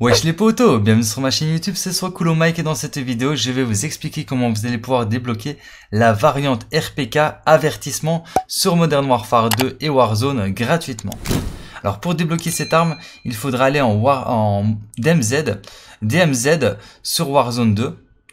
Wesh les potos, bienvenue sur ma chaîne YouTube, c'est soit Mike et dans cette vidéo je vais vous expliquer comment vous allez pouvoir débloquer la variante RPK avertissement sur Modern Warfare 2 et Warzone gratuitement. Alors pour débloquer cette arme, il faudra aller en, War... en DMZ, DMZ sur Warzone 2.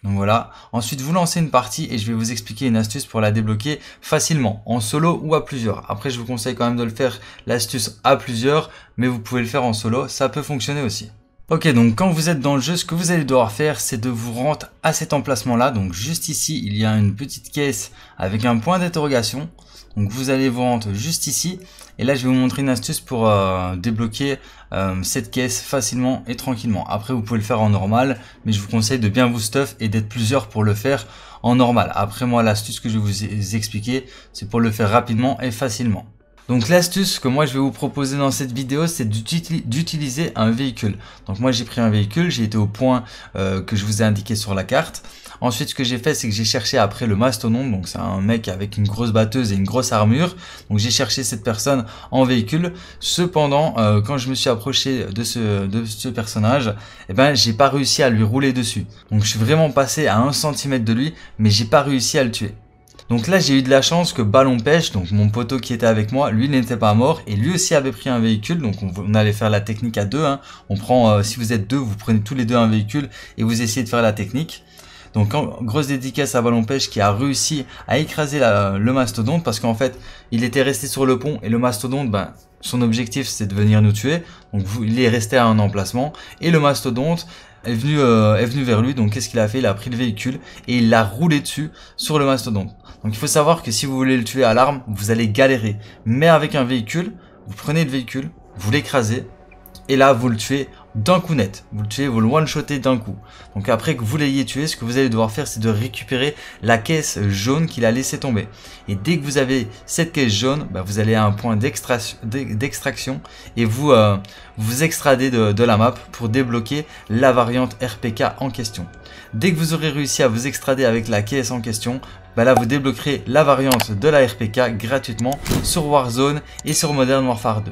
Donc voilà, ensuite vous lancez une partie et je vais vous expliquer une astuce pour la débloquer facilement, en solo ou à plusieurs. Après je vous conseille quand même de le faire l'astuce à plusieurs, mais vous pouvez le faire en solo, ça peut fonctionner aussi. Ok, donc quand vous êtes dans le jeu, ce que vous allez devoir faire, c'est de vous rendre à cet emplacement-là. Donc juste ici, il y a une petite caisse avec un point d'interrogation. Donc vous allez vous rendre juste ici. Et là, je vais vous montrer une astuce pour euh, débloquer euh, cette caisse facilement et tranquillement. Après, vous pouvez le faire en normal, mais je vous conseille de bien vous stuff et d'être plusieurs pour le faire en normal. Après, moi, l'astuce que je vais vous e-, expliquer, c'est pour le faire rapidement et facilement. Donc l'astuce que moi je vais vous proposer dans cette vidéo, c'est d'utiliser un véhicule. Donc moi j'ai pris un véhicule, j'ai été au point euh, que je vous ai indiqué sur la carte. Ensuite ce que j'ai fait, c'est que j'ai cherché après le mastodonte, donc c'est un mec avec une grosse batteuse et une grosse armure. Donc j'ai cherché cette personne en véhicule. Cependant, euh, quand je me suis approché de ce, de ce personnage, eh ben j'ai pas réussi à lui rouler dessus. Donc je suis vraiment passé à 1 centimètre de lui, mais j'ai pas réussi à le tuer. Donc là, j'ai eu de la chance que Ballon Pêche, donc mon poteau qui était avec moi, lui n'était pas mort et lui aussi avait pris un véhicule. Donc on, allait faire la technique à deux. Hein. On prend, euh, si vous êtes deux, vous prenez tous les deux un véhicule et vous essayez de faire la technique. Donc en grosse dédicace à Ballon Pêche qui a réussi à écraser le mastodonte parce qu'en fait il était resté sur le pont et le mastodonte, ben, son objectif c'est de venir nous tuer. Donc il est resté à un emplacement et le mastodonte est venu, euh, est vers lui. Donc qu'est-ce qu'il a fait Il a pris le véhicule et il l'a roulé dessus sur le mastodonte. Donc il faut savoir que si vous voulez le tuer à l'arme, vous allez galérer. Mais avec un véhicule, vous prenez le véhicule, vous l'écrasez et là vous le tuez d'un coup net. Vous le tuez, vous le one-shotez d'un coup. Donc après que vous l'ayez tué, ce que vous allez devoir faire, c'est de récupérer la caisse jaune qu'il a laissé tomber. Et dès que vous avez cette caisse jaune, bah, vous allez à un point d'extraction et vous euh, vous extradez de, la map pour débloquer la variante RPK en question. Dès que vous aurez réussi à vous extrader avec la caisse en question, bah là vous débloquerez la variante de la RPK gratuitement sur Warzone et sur Modern Warfare 2.